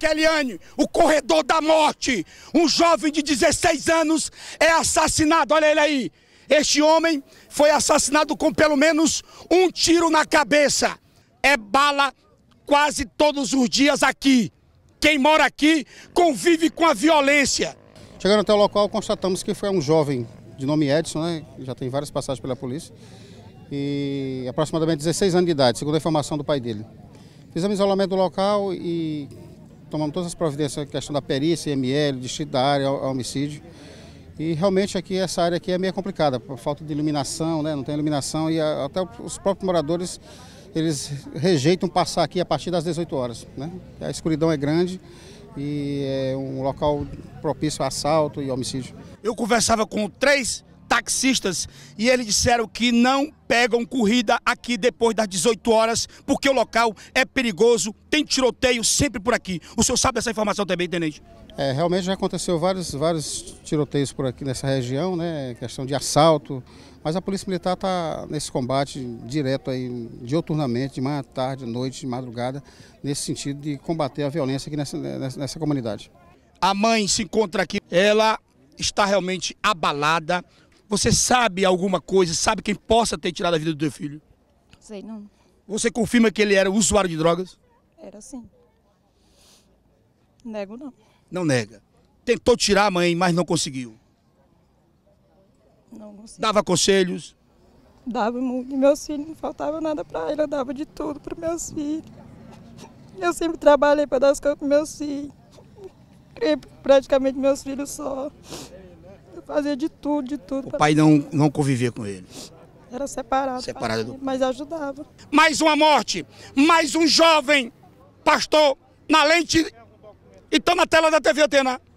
Keliane, o corredor da morte. Um jovem de 16 anos é assassinado, olha ele aí. Este homem foi assassinado com pelo menos um tiro na cabeça. É bala quase todos os dias aqui. Quem mora aqui convive com a violência. Chegando até o local, constatamos que foi um jovem de nome Edson, né? já tem várias passagens pela polícia, e aproximadamente 16 anos de idade, segundo a informação do pai dele. Fizemos isolamento do local e tomamos todas as providências, questão da perícia, ML, distrito da área, homicídio. E realmente aqui essa área aqui é meio complicada, por falta de iluminação, né? não tem iluminação e até os próprios moradores eles rejeitam passar aqui a partir das 18 horas. Né? A escuridão é grande e é um local propício a assalto e homicídio. Eu conversava com três taxistas e eles disseram que não pegam corrida aqui depois das 18 horas, porque o local é perigoso, tem tiroteio sempre por aqui. O senhor sabe essa informação também, tenente? É, realmente já aconteceu vários, vários tiroteios por aqui nessa região, né? Questão de assalto. Mas a Polícia Militar está nesse combate direto aí, dioturnamente, de manhã, tarde, noite, de madrugada, nesse sentido de combater a violência aqui nessa, né, nessa, nessa comunidade. A mãe se encontra aqui, ela está realmente abalada. Você sabe alguma coisa? Sabe quem possa ter tirado a vida do teu filho? Sei não. Você confirma que ele era usuário de drogas? Era sim. Nego não. Não nega. Tentou tirar a mãe, mas não conseguiu. Não conseguiu. Dava conselhos? Dava muito. meus filhos não faltava nada para ele, eu dava de tudo para meus filhos. Eu sempre trabalhei para dar as coisas para meus filhos. Criei praticamente meus filhos só. Fazia de tudo, de tudo. O pai não, não convivia com ele. Era separado. Separado. do... Mas ajudava. Mais uma morte, mais um jovem pastor na lente e tá na tela da TV Atena.